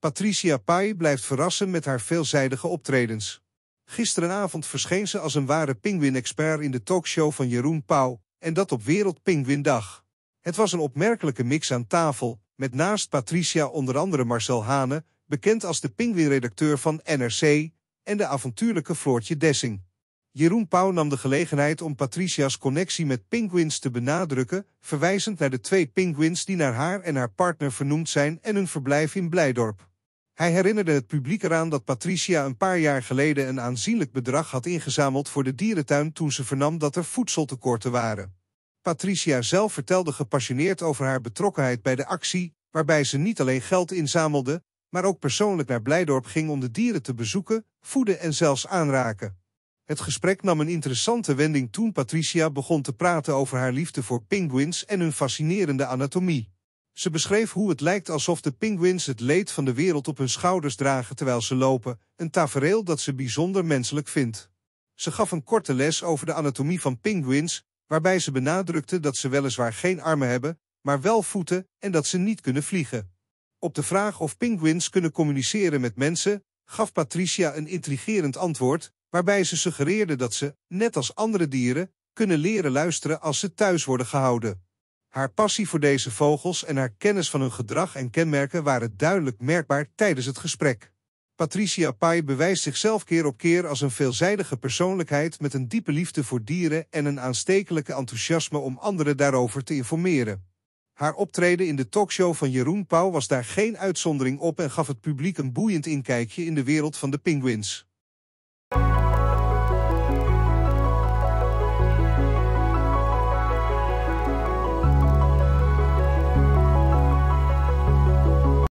Patricia Pai blijft verrassen met haar veelzijdige optredens. Gisterenavond verscheen ze als een ware pinguïn-expert in de talkshow van Jeroen Pauw, en dat op Wereld Het was een opmerkelijke mix aan tafel, met naast Patricia onder andere Marcel Hane, bekend als de pinguïnredacteur van NRC, en de avontuurlijke Floortje Dessing. Jeroen Pauw nam de gelegenheid om Patricia's connectie met pinguins te benadrukken, verwijzend naar de twee pinguins die naar haar en haar partner vernoemd zijn en hun verblijf in Blijdorp. Hij herinnerde het publiek eraan dat Patricia een paar jaar geleden een aanzienlijk bedrag had ingezameld voor de dierentuin toen ze vernam dat er voedseltekorten waren. Patricia zelf vertelde gepassioneerd over haar betrokkenheid bij de actie, waarbij ze niet alleen geld inzamelde, maar ook persoonlijk naar Blijdorp ging om de dieren te bezoeken, voeden en zelfs aanraken. Het gesprek nam een interessante wending toen Patricia begon te praten over haar liefde voor penguins en hun fascinerende anatomie. Ze beschreef hoe het lijkt alsof de pinguïns het leed van de wereld op hun schouders dragen terwijl ze lopen, een tafereel dat ze bijzonder menselijk vindt. Ze gaf een korte les over de anatomie van pinguïns, waarbij ze benadrukte dat ze weliswaar geen armen hebben, maar wel voeten en dat ze niet kunnen vliegen. Op de vraag of pinguïns kunnen communiceren met mensen, gaf Patricia een intrigerend antwoord, waarbij ze suggereerde dat ze, net als andere dieren, kunnen leren luisteren als ze thuis worden gehouden. Haar passie voor deze vogels en haar kennis van hun gedrag en kenmerken waren duidelijk merkbaar tijdens het gesprek. Patricia Pai bewijst zichzelf keer op keer als een veelzijdige persoonlijkheid met een diepe liefde voor dieren en een aanstekelijke enthousiasme om anderen daarover te informeren. Haar optreden in de talkshow van Jeroen Pauw was daar geen uitzondering op en gaf het publiek een boeiend inkijkje in de wereld van de pinguïns.